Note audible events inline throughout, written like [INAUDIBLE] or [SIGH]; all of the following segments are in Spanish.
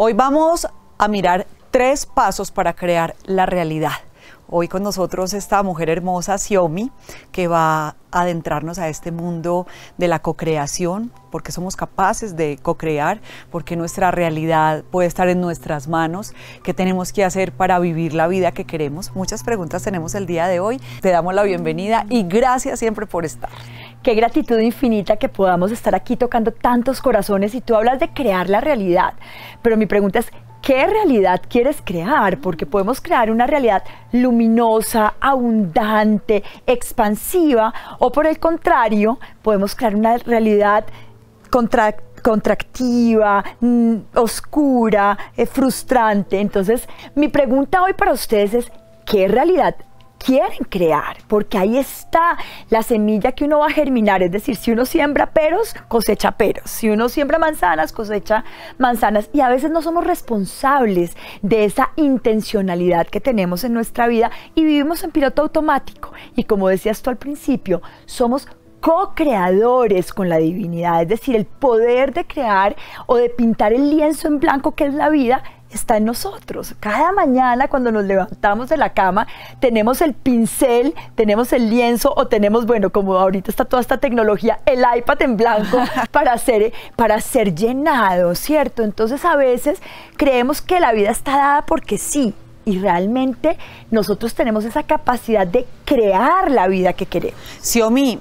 Hoy vamos a mirar tres pasos para crear la realidad. Hoy con nosotros esta mujer hermosa, Xiomi, que va a adentrarnos a este mundo de la cocreación, porque somos capaces de cocrear, porque nuestra realidad puede estar en nuestras manos, qué tenemos que hacer para vivir la vida que queremos. Muchas preguntas tenemos el día de hoy. Te damos la bienvenida y gracias siempre por estar. Qué gratitud infinita que podamos estar aquí tocando tantos corazones y tú hablas de crear la realidad, pero mi pregunta es, qué realidad quieres crear, porque podemos crear una realidad luminosa, abundante, expansiva, o por el contrario, podemos crear una realidad contractiva, mm, oscura, eh, frustrante. Entonces, mi pregunta hoy para ustedes es, ¿qué realidad quieren crear, porque ahí está la semilla que uno va a germinar. Es decir, si uno siembra peros, cosecha peros. Si uno siembra manzanas, cosecha manzanas. Y a veces no somos responsables de esa intencionalidad que tenemos en nuestra vida y vivimos en piloto automático. Y como decías tú al principio, somos co-creadores con la divinidad, es decir, el poder de crear o de pintar el lienzo en blanco que es la vida está en nosotros. Cada mañana cuando nos levantamos de la cama, tenemos el pincel, tenemos el lienzo o tenemos, bueno, como ahorita está toda esta tecnología, el iPad en blanco [LAUGHS] para ser, para llenado, ¿cierto? Entonces a veces creemos que la vida está dada porque sí. Y realmente nosotros tenemos esa capacidad de crear la vida que queremos. Xiaomi.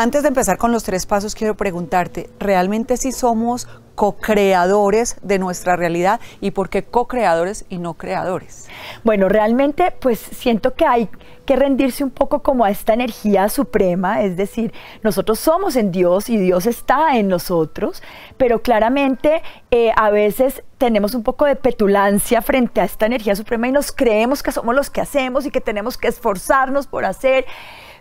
Antes de empezar con los tres pasos, quiero preguntarte, ¿realmente si somos co-creadores de nuestra realidad y por qué co-creadores y no creadores? Bueno, realmente pues siento que hay que rendirse un poco como a esta energía suprema, es decir, nosotros somos en Dios y Dios está en nosotros, pero claramente eh, a veces tenemos un poco de petulancia frente a esta energía suprema y nos creemos que somos los que hacemos y que tenemos que esforzarnos por hacer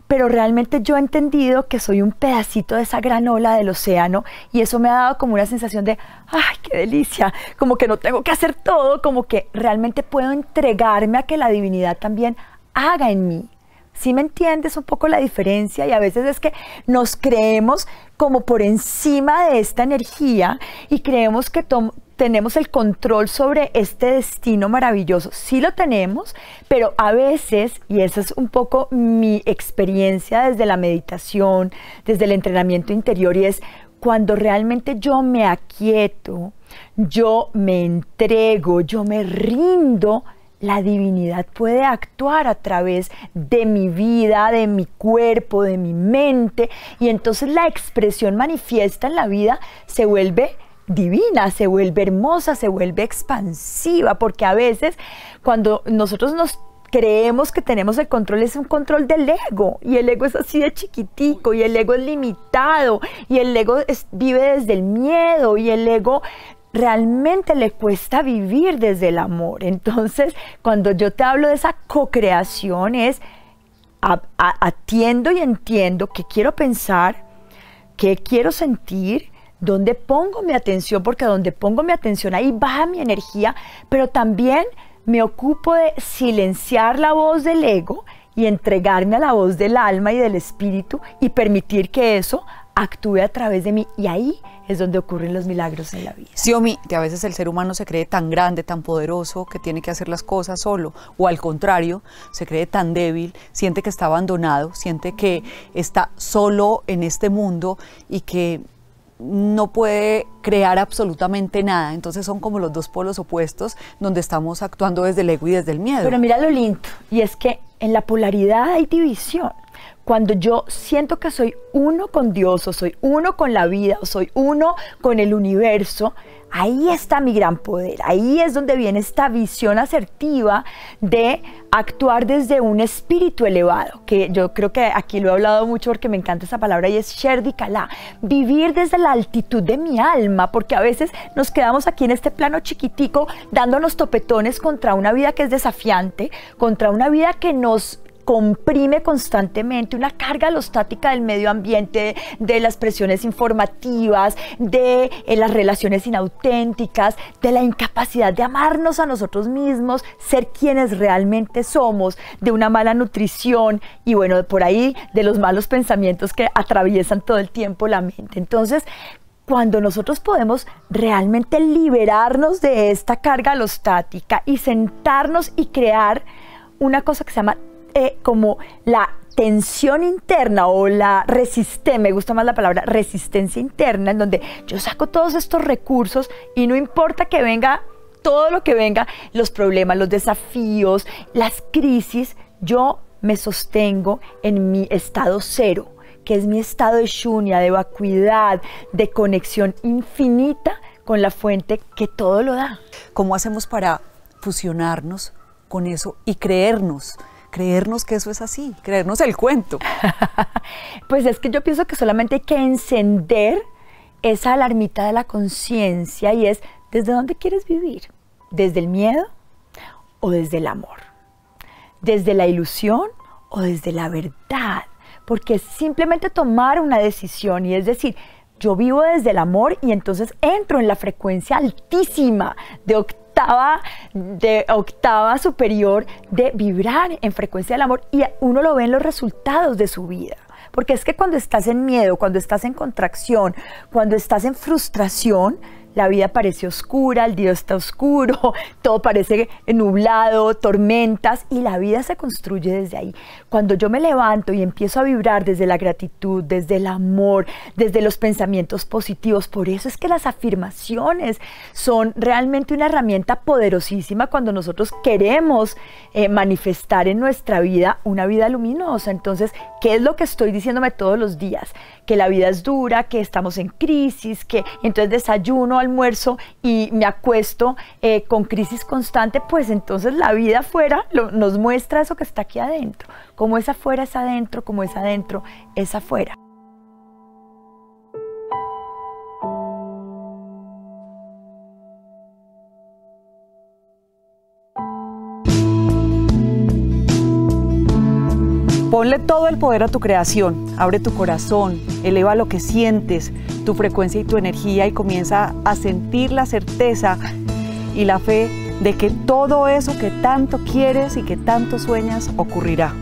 pero realmente yo he entendido que soy un pedacito de esa gran ola del océano y eso me ha dado como una sensación de, ay, qué delicia, como que no tengo que hacer todo, como que realmente puedo entregarme a que la divinidad también haga en mí si me entiendes un poco la diferencia? Y a veces es que nos creemos como por encima de esta energía y creemos que tenemos el control sobre este destino maravilloso. Sí lo tenemos, pero a veces, y esa es un poco mi experiencia desde la meditación, desde el entrenamiento interior, y es cuando realmente yo me aquieto, yo me entrego, yo me rindo, la divinidad puede actuar a través de mi vida, de mi cuerpo, de mi mente, y entonces la expresión manifiesta en la vida se vuelve divina, se vuelve hermosa, se vuelve expansiva, porque a veces cuando nosotros nos creemos que tenemos el control es un control del ego y el ego es así de chiquitico y el ego es limitado y el ego vive desde el miedo y el ego realmente le cuesta vivir desde el amor. Entonces, cuando yo te hablo de esa co-creación es atiendo y entiendo que quiero pensar, qué quiero sentir, dónde pongo mi atención, porque donde pongo mi atención ahí baja mi energía, pero también me ocupo de silenciar la voz del ego y entregarme a la voz del alma y del espíritu y permitir que eso actúe a través de mí. Y ahí es donde ocurren los milagros en la vida. Xiaomi, que a veces el ser humano se cree tan grande, tan poderoso, que tiene que hacer las cosas solo, o al contrario, se cree tan débil, siente que está abandonado, siente que está solo en este mundo y que no puede crear absolutamente nada. Entonces son como los dos polos opuestos donde estamos actuando desde el ego y desde el miedo. Pero mira lo lindo, y es que en la polaridad hay división. Cuando yo siento que soy uno con Dios, o soy uno con la vida, o soy uno con el universo, Ahí está mi gran poder, ahí es donde viene esta visión asertiva de actuar desde un espíritu elevado, que yo creo que aquí lo he hablado mucho porque me encanta esa palabra y es Kala, vivir desde la altitud de mi alma, porque a veces nos quedamos aquí en este plano chiquitico dándonos topetones contra una vida que es desafiante, contra una vida que nos comprime constantemente una carga alostática del medio ambiente, de las presiones informativas, de eh, las relaciones inauténticas, de la incapacidad de amarnos a nosotros mismos, ser quienes realmente somos, de una mala nutrición y bueno, por ahí de los malos pensamientos que atraviesan todo el tiempo la mente. Entonces, cuando nosotros podemos realmente liberarnos de esta carga alostática y sentarnos y crear una cosa que se llama eh, como la tensión interna o la resistencia, me gusta más la palabra resistencia interna, en donde yo saco todos estos recursos y no importa que venga todo lo que venga, los problemas, los desafíos, las crisis, yo me sostengo en mi estado cero, que es mi estado de shunya, de vacuidad, de conexión infinita con la fuente que todo lo da. ¿Cómo hacemos para fusionarnos con eso y creernos? creernos que eso es así, creernos el cuento. [LAUGHS] pues es que yo pienso que solamente hay que encender esa alarmita de la conciencia y es desde dónde quieres vivir, desde el miedo o desde el amor, desde la ilusión o desde la verdad, porque simplemente tomar una decisión y es decir, yo vivo desde el amor y entonces entro en la frecuencia altísima de octubre octava, de octava superior de vibrar en frecuencia del amor y uno lo ve en los resultados de su vida. Porque es que cuando estás en miedo, cuando estás en contracción, cuando estás en frustración, la vida parece oscura, el día está oscuro, [LAUGHS] todo parece nublado, tormentas y la vida se construye desde ahí. Cuando yo me levanto y empiezo a vibrar desde la gratitud, desde el amor, desde los pensamientos positivos, por eso es que las afirmaciones son realmente una herramienta poderosísima cuando nosotros queremos eh, manifestar en nuestra vida una vida luminosa. Entonces, ¿qué es lo que estoy diciéndome todos los días? Que la vida es dura, que estamos en crisis, que entonces desayuno, almuerzo y me acuesto eh, con crisis constante, pues entonces la vida afuera nos muestra eso que está aquí adentro. Como es afuera es adentro, como es adentro es afuera. Ponle todo el poder a tu creación, abre tu corazón, eleva lo que sientes, tu frecuencia y tu energía y comienza a sentir la certeza y la fe de que todo eso que tanto quieres y que tanto sueñas ocurrirá.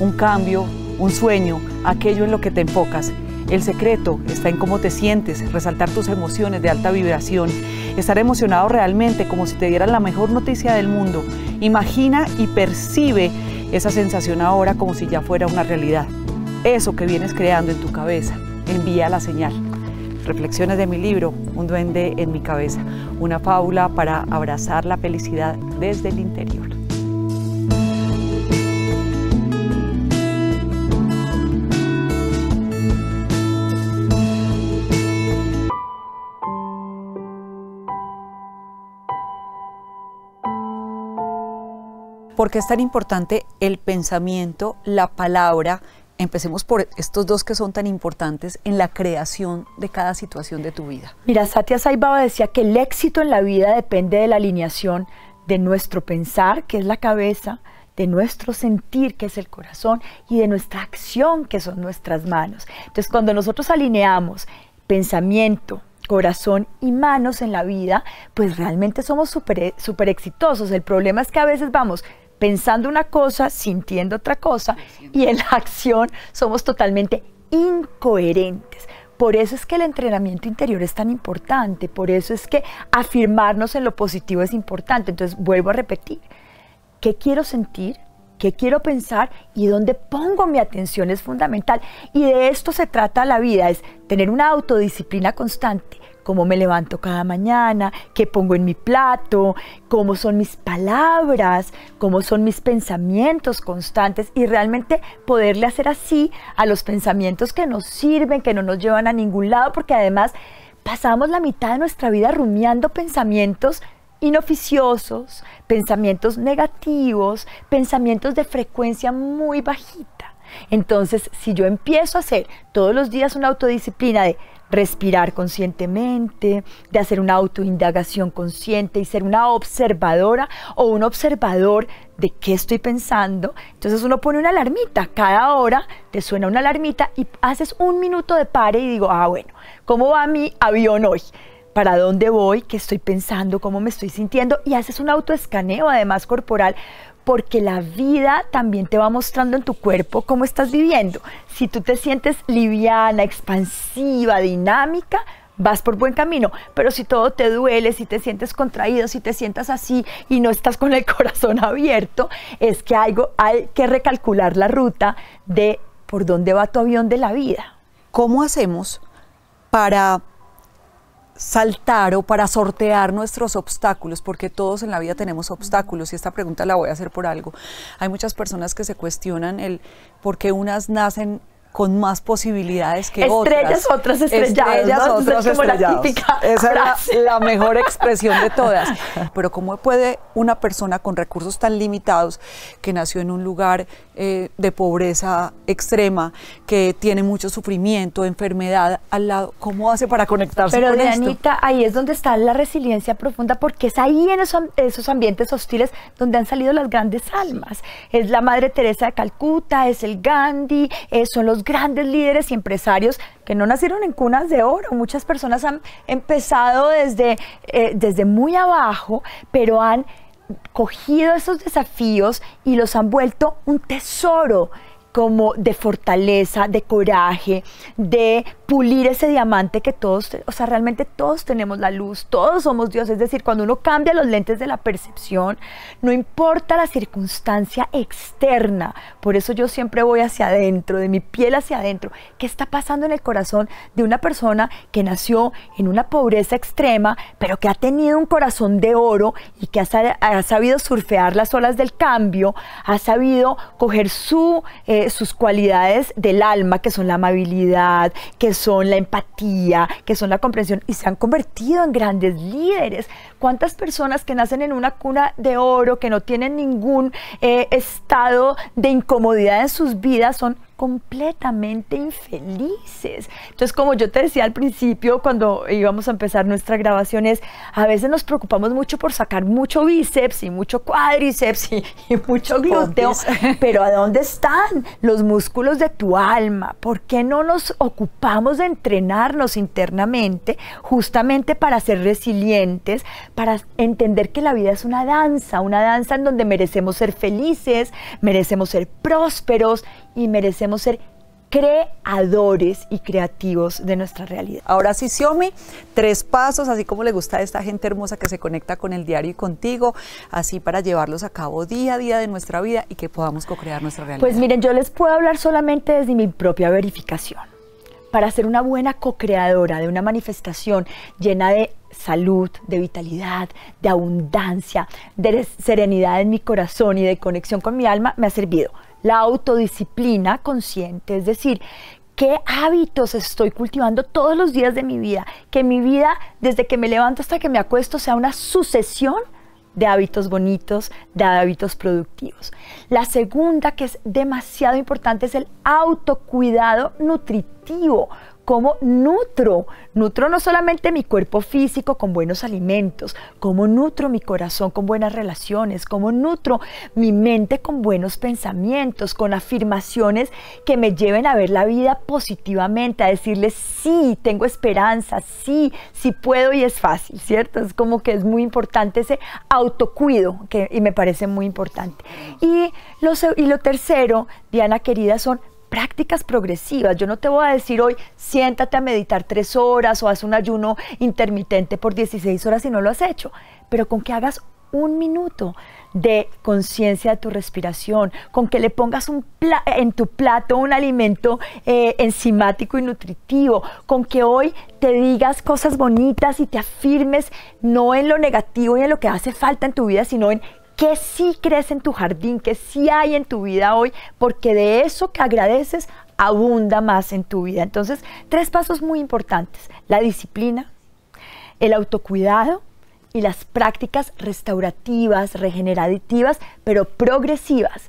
Un cambio, un sueño, aquello en lo que te enfocas. El secreto está en cómo te sientes, resaltar tus emociones de alta vibración, estar emocionado realmente como si te dieran la mejor noticia del mundo. Imagina y percibe esa sensación ahora como si ya fuera una realidad. Eso que vienes creando en tu cabeza, envía la señal. Reflexiones de mi libro, Un duende en mi cabeza, una fábula para abrazar la felicidad desde el interior. ¿Por qué es tan importante el pensamiento, la palabra? Empecemos por estos dos que son tan importantes en la creación de cada situación de tu vida. Mira, Satya Sai decía que el éxito en la vida depende de la alineación de nuestro pensar, que es la cabeza, de nuestro sentir, que es el corazón, y de nuestra acción, que son nuestras manos. Entonces, cuando nosotros alineamos pensamiento, corazón y manos en la vida, pues realmente somos súper eh, super exitosos. El problema es que a veces vamos pensando una cosa, sintiendo otra cosa, y en la acción somos totalmente incoherentes. Por eso es que el entrenamiento interior es tan importante, por eso es que afirmarnos en lo positivo es importante. Entonces, vuelvo a repetir, ¿qué quiero sentir? ¿Qué quiero pensar? ¿Y dónde pongo mi atención? Es fundamental. Y de esto se trata la vida, es tener una autodisciplina constante cómo me levanto cada mañana, qué pongo en mi plato, cómo son mis palabras, cómo son mis pensamientos constantes y realmente poderle hacer así a los pensamientos que nos sirven, que no nos llevan a ningún lado, porque además pasamos la mitad de nuestra vida rumiando pensamientos inoficiosos, pensamientos negativos, pensamientos de frecuencia muy bajita. Entonces, si yo empiezo a hacer todos los días una autodisciplina de respirar conscientemente, de hacer una autoindagación consciente y ser una observadora o un observador de qué estoy pensando. Entonces uno pone una alarmita, cada hora te suena una alarmita y haces un minuto de pare y digo, ah, bueno, ¿cómo va mi avión hoy? ¿Para dónde voy? ¿Qué estoy pensando? ¿Cómo me estoy sintiendo? Y haces un autoescaneo además corporal porque la vida también te va mostrando en tu cuerpo cómo estás viviendo. Si tú te sientes liviana, expansiva, dinámica, vas por buen camino, pero si todo te duele, si te sientes contraído, si te sientas así y no estás con el [LAUGHS] corazón abierto, es que algo hay que recalcular la ruta de por dónde va tu avión de la vida. ¿Cómo hacemos para saltar o para sortear nuestros obstáculos, porque todos en la vida tenemos obstáculos y esta pregunta la voy a hacer por algo. Hay muchas personas que se cuestionan el por qué unas nacen con más posibilidades que estrellas, otras. estrellas, otras estrelladas. Esa era la mejor expresión de todas. [LAUGHS] Pero ¿cómo puede una persona con recursos tan limitados, que nació en un lugar eh, de pobreza extrema, que tiene mucho sufrimiento, enfermedad al lado, cómo hace para conectarse Pero, con Pero Anita, ahí es donde está la resiliencia profunda, porque es ahí en esos, ambientes hostiles donde han salido las grandes almas. Es la Madre Teresa de Calcuta, es el Gandhi, eh, son los grandes líderes y empresarios que no nacieron en cunas de oro. Muchas personas han empezado desde, eh, desde muy abajo, pero han cogido esos desafíos y los han vuelto un tesoro como de fortaleza, de coraje, de pulir ese diamante que todos, o sea, realmente todos tenemos la luz, todos somos Dios. Es decir, cuando uno cambia los lentes de la percepción, no importa la circunstancia externa. Por eso yo siempre voy hacia adentro, de mi piel hacia adentro. ¿Qué está pasando en el corazón de una persona que nació en una pobreza extrema, pero que ha tenido un corazón de oro y que ha, sabido surfear las olas del cambio, ha sabido coger su... Eh, sus cualidades del alma, que son la amabilidad, que son la empatía, que son la comprensión, y se han convertido en grandes líderes. ¿Cuántas personas que nacen en una cuna de oro, que no tienen ningún eh, estado de incomodidad en sus vidas, son completamente infelices. Entonces, como yo te decía al principio, cuando íbamos a empezar nuestras grabaciones, a veces nos preocupamos mucho por sacar mucho bíceps y mucho cuádriceps y, mucho glúteo, [LAUGHS] pero ¿a dónde están los músculos de tu alma? ¿Por qué no nos ocupamos de entrenarnos internamente justamente para ser resilientes, para entender que la vida es una danza, una danza en donde merecemos ser felices, merecemos ser prósperos y merecemos ser creadores y creativos de nuestra realidad. Ahora sí, Xiomi, tres pasos, así como le gusta a esta gente hermosa que se conecta con el diario y contigo, así para llevarlos a cabo día a día de nuestra vida y que podamos co-crear nuestra realidad. Pues miren, yo les puedo hablar solamente desde mi propia verificación. Para ser una buena co-creadora de una manifestación llena de salud, de vitalidad, de abundancia, de serenidad en mi corazón y de conexión con mi alma, me ha servido la autodisciplina consciente, es decir, qué hábitos estoy cultivando todos los días de mi vida, que mi vida desde que me levanto hasta que me acuesto sea una sucesión de hábitos bonitos, de hábitos productivos. La segunda que es demasiado importante es el autocuidado nutritivo cómo nutro, nutro no solamente mi cuerpo físico con buenos alimentos, cómo nutro mi corazón con buenas relaciones, cómo nutro mi mente con buenos pensamientos, con afirmaciones que me lleven a ver la vida positivamente, a decirles sí, tengo esperanza, sí, sí puedo y es fácil, ¿cierto? Es como que es muy importante ese autocuido que, y me parece muy importante. Y lo, y lo tercero, Diana querida, son prácticas progresivas. Yo no te voy a decir hoy, siéntate a meditar tres horas o haz un ayuno intermitente por 16 horas si no lo has hecho, pero con que hagas un minuto de conciencia de tu respiración, con que le pongas un en tu plato un alimento eh, enzimático y nutritivo, con que hoy te digas cosas bonitas y te afirmes no en lo negativo y en lo que hace falta en tu vida, sino en que sí crece en tu jardín, que sí hay en tu vida hoy, porque de eso que agradeces abunda más en tu vida. Entonces, tres pasos muy importantes, la disciplina, el autocuidado y las prácticas restaurativas, regenerativas, pero progresivas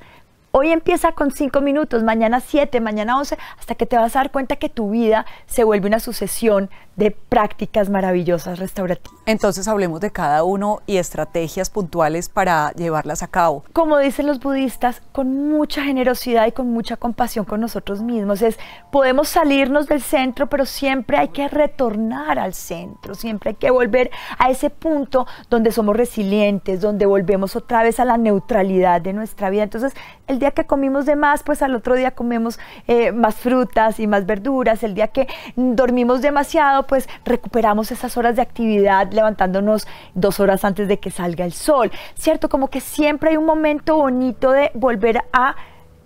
Hoy empieza con cinco minutos, mañana siete mañana once, hasta que te vas a dar cuenta que tu vida se vuelve una sucesión de prácticas maravillosas restaurativas. Entonces hablemos de cada uno y estrategias puntuales para llevarlas a cabo. Como dicen los budistas, con mucha generosidad y con mucha compasión con nosotros mismos, es podemos salirnos del centro, pero siempre hay que retornar al centro, siempre hay que volver a ese punto donde somos resilientes, donde volvemos otra vez a la neutralidad de nuestra vida. Entonces, el el día que comimos de más, pues al otro día comemos eh, más frutas y más verduras, el día que dormimos demasiado, pues recuperamos esas horas de actividad levantándonos dos horas antes de que salga el sol, ¿cierto? Como que siempre hay un momento bonito de volver a,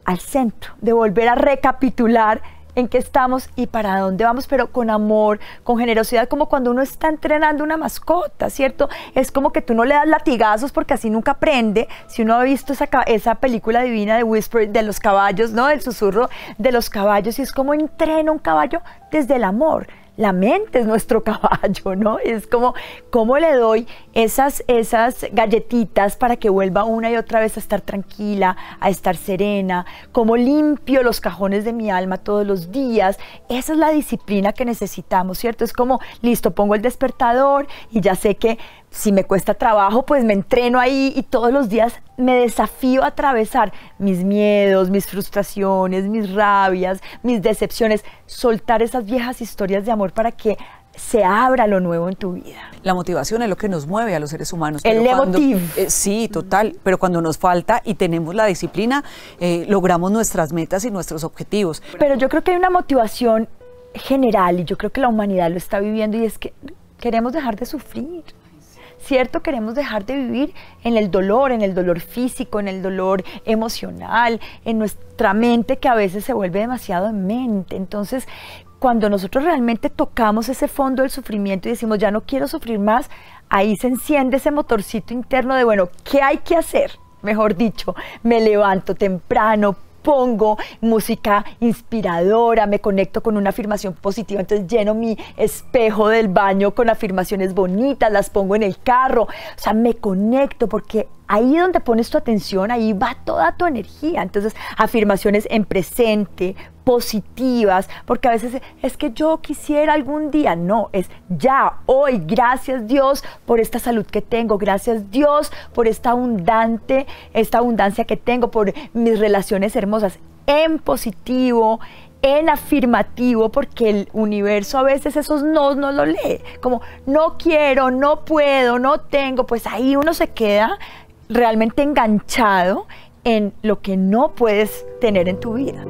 al centro, de volver a recapitular en qué estamos y para dónde vamos, pero con amor, con generosidad, como cuando uno está entrenando una mascota, ¿cierto? Es como que tú no le das latigazos porque así nunca aprende. Si uno ha visto esa, esa película divina de Whisper de los caballos, ¿no? El susurro de los caballos, y es como entrena un caballo desde el amor, la mente es nuestro [LAUGHS] caballo, ¿no? Es como, ¿cómo le doy esas, esas galletitas para que vuelva una y otra vez a estar tranquila, a estar serena? ¿Cómo limpio los cajones de mi alma todos los días? Esa es la disciplina que necesitamos, ¿cierto? Es como, listo, pongo el despertador y ya sé que si me cuesta trabajo, pues me entreno ahí y todos los días me desafío a atravesar mis miedos, mis frustraciones, mis rabias, mis decepciones, soltar esas viejas historias de amor para que se abra lo nuevo en tu vida. La motivación es lo que nos mueve a los seres humanos. El emotivo. Eh, sí, total, pero cuando nos falta y tenemos la disciplina, eh, logramos nuestras metas y nuestros objetivos. Pero yo creo que hay una motivación general y yo creo que la humanidad lo está viviendo y es que queremos dejar de sufrir cierto, queremos dejar de vivir en el dolor, en el dolor físico, en el dolor emocional, en nuestra mente que a veces se vuelve demasiado en mente. Entonces, cuando nosotros realmente tocamos ese fondo del sufrimiento y decimos, ya no quiero sufrir más, ahí se enciende ese motorcito interno de, bueno, ¿qué hay que hacer? Mejor dicho, me levanto temprano, pongo música inspiradora, me conecto con una afirmación positiva, entonces lleno mi espejo del baño con afirmaciones bonitas, las pongo en el carro, o sea, me conecto porque Ahí donde pones tu atención, ahí va toda tu energía. Entonces, afirmaciones en presente, positivas, porque a veces es que yo quisiera algún día, no, es ya, hoy, gracias Dios por esta salud que tengo, gracias Dios por esta abundante, esta abundancia que tengo, por mis relaciones hermosas, en positivo, en afirmativo, porque el universo a veces esos no no lo lee, como no quiero, no puedo, no tengo, pues ahí uno se queda realmente enganchado en lo que no puedes tener en tu vida.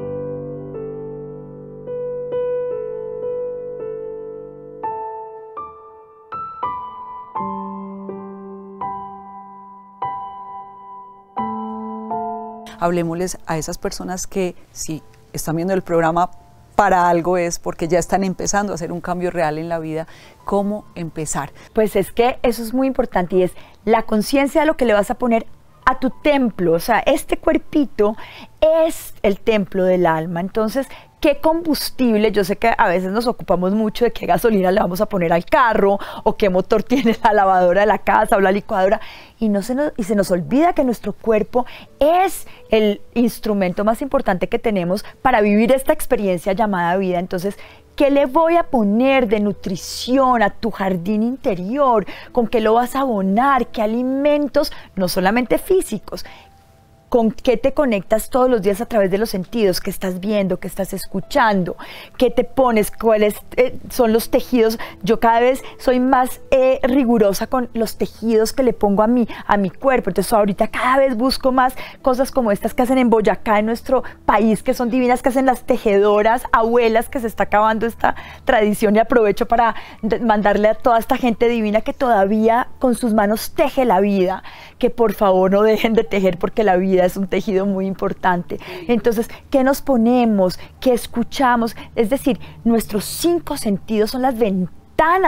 Hablemosles a esas personas que si están viendo el programa para algo es porque ya están empezando a hacer un cambio real en la vida, ¿cómo empezar? Pues es que eso es muy importante y es la conciencia de lo que le vas a poner a tu templo, o sea, este cuerpito es el templo del alma, entonces qué combustible, yo sé que a veces nos ocupamos mucho de qué gasolina le vamos a poner al carro o qué motor [LAUGHS] tiene la lavadora de la casa o la licuadora y, no se nos, y se nos olvida que nuestro cuerpo es el instrumento más importante que tenemos para vivir esta experiencia llamada vida. Entonces, ¿Qué le voy a poner de nutrición a tu jardín interior? ¿Con qué lo vas a abonar? ¿Qué alimentos, no solamente físicos, con qué te conectas todos los días a través de los sentidos, qué estás viendo, qué estás escuchando, qué te pones, cuáles eh, son los tejidos. Yo cada vez soy más eh, rigurosa con los tejidos que le pongo a mí a mi cuerpo. Entonces ahorita cada vez busco más cosas como estas que hacen en Boyacá, en nuestro país, que son divinas, que hacen las tejedoras, abuelas, que se está acabando esta tradición y aprovecho para mandarle a toda esta gente divina que todavía con sus manos teje la vida, que por favor no dejen de tejer porque la vida es un tejido muy importante. Entonces, ¿qué nos ponemos? ¿Qué escuchamos? Es decir, nuestros cinco sentidos son las ventanas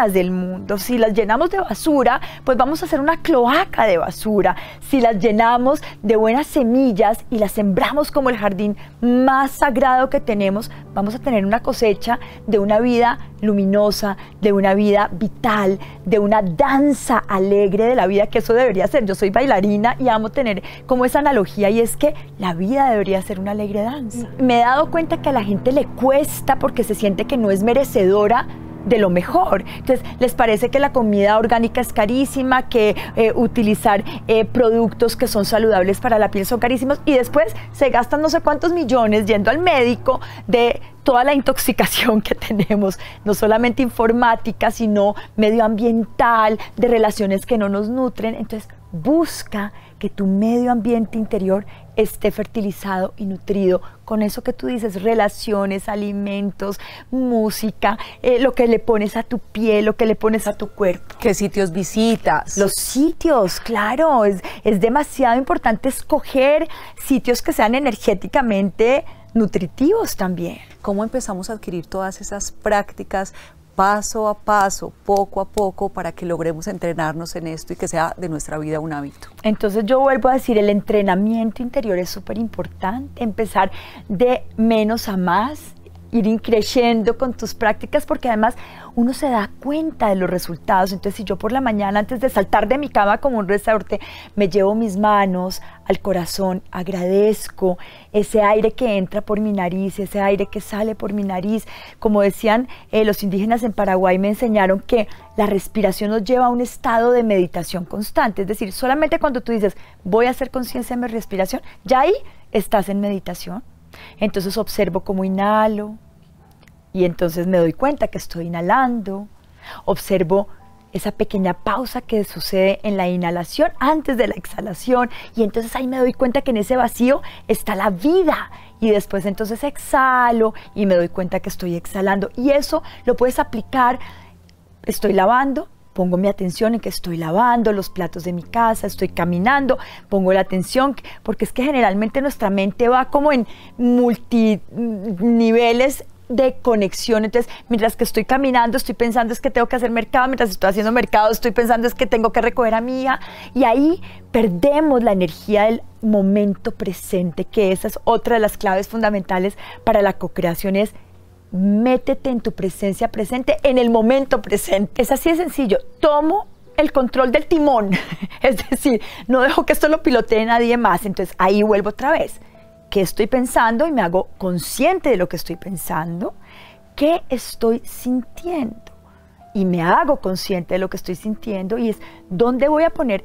del mundo. Si las llenamos de basura, pues vamos a hacer una cloaca de basura. Si las llenamos de buenas semillas y las sembramos como el jardín más sagrado que tenemos, vamos a tener una cosecha de una vida luminosa, de una vida vital, de una danza alegre de la vida, que eso debería ser. Yo soy bailarina y amo tener como esa analogía y es que la vida debería ser una alegre danza. Me he dado cuenta que a la gente le cuesta porque se siente que no es merecedora de lo mejor. Entonces, les parece que la comida orgánica es carísima, que eh, utilizar eh, productos que son saludables para la piel son carísimos y después se gastan no sé cuántos millones yendo al médico de toda la intoxicación que tenemos, no solamente informática, sino medioambiental, de relaciones que no nos nutren. Entonces, busca que tu medio ambiente interior esté fertilizado y nutrido con eso que tú dices, relaciones, alimentos, música, eh, lo que le pones a tu piel, lo que le pones a tu cuerpo. ¿Qué sitios visitas? Los sitios, claro, es, es demasiado importante escoger sitios que sean energéticamente nutritivos también. ¿Cómo empezamos a adquirir todas esas prácticas paso a paso, poco a poco, para que logremos entrenarnos en esto y que sea de nuestra vida un hábito. Entonces yo vuelvo a decir, el entrenamiento interior es súper importante, empezar de menos a más, ir increciendo con tus prácticas porque además uno se da cuenta de los resultados. Entonces, si yo por la mañana, antes de saltar de mi cama como un resorte, me llevo mis manos al corazón, agradezco ese aire que entra por mi nariz, ese aire que sale por mi nariz. Como decían eh, los indígenas en Paraguay, me enseñaron que la respiración nos lleva a un estado de meditación constante. Es decir, solamente cuando tú dices, voy a hacer conciencia de mi respiración, ya ahí estás en meditación. Entonces observo cómo inhalo, y entonces me doy cuenta que estoy inhalando, observo esa pequeña pausa que sucede en la inhalación antes de la exhalación y entonces ahí me doy cuenta que en ese vacío está la vida y después entonces exhalo y me doy cuenta que estoy exhalando y eso lo puedes aplicar, estoy lavando. Pongo mi atención en que estoy lavando los platos de mi casa, estoy caminando, pongo la atención, porque es que generalmente nuestra mente va como en multiniveles mm, de conexión. Entonces, mientras que estoy caminando, estoy pensando es que tengo que hacer mercado, mientras estoy haciendo mercado, estoy pensando es que tengo que recoger a mi Y ahí perdemos la energía del momento presente, que esa es otra de las claves fundamentales para la co-creación, es métete en tu presencia presente, en el momento presente. Es así de sencillo, tomo el control del timón, [LAUGHS] es decir, no dejo que esto lo pilotee nadie más, entonces ahí vuelvo otra vez qué estoy pensando y me hago consciente de lo que estoy pensando, qué estoy sintiendo y me hago consciente de lo que estoy sintiendo y es dónde voy a poner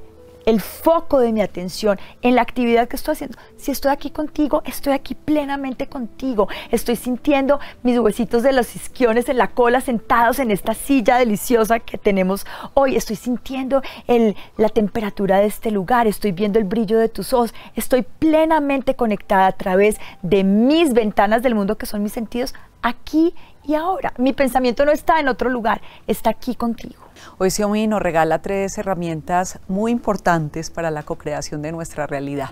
el foco de mi atención en la actividad que estoy haciendo. Si estoy aquí contigo, estoy aquí plenamente contigo. Estoy sintiendo mis huesitos de los isquiones en la cola sentados en esta silla deliciosa que tenemos hoy. Estoy sintiendo la temperatura de este lugar. Estoy viendo el brillo de tus ojos. Estoy plenamente conectada a través de mis ventanas del mundo que son mis sentidos aquí y ahora. Mi pensamiento no está en otro lugar, está aquí contigo. Hoy Xiaomi nos regala tres herramientas muy importantes para la co-creación de nuestra realidad.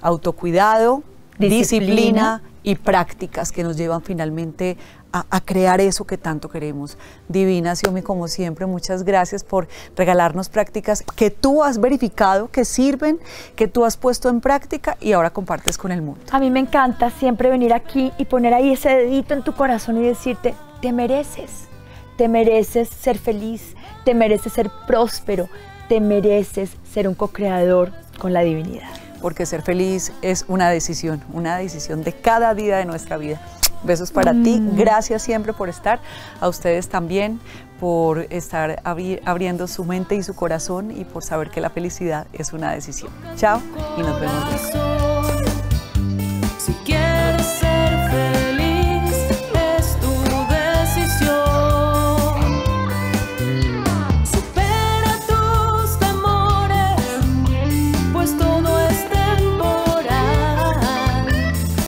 Autocuidado, disciplina, y prácticas que nos llevan finalmente a, crear eso que tanto queremos. Divina Xiaomi, como siempre, muchas gracias por regalarnos prácticas que tú has verificado, que sirven, que tú has puesto en práctica y ahora compartes con el mundo. A mí me encanta siempre venir aquí y poner ahí ese dedito en tu corazón y decirte, te mereces te mereces ser feliz, te mereces ser próspero, te mereces ser un co-creador con la divinidad. Porque ser feliz es una decisión, una decisión de cada día de nuestra vida. Besos para ti, mm. gracias siempre por estar, a ustedes también por estar abriendo su mente y su corazón y por saber que la felicidad es una decisión. Chao y nos vemos.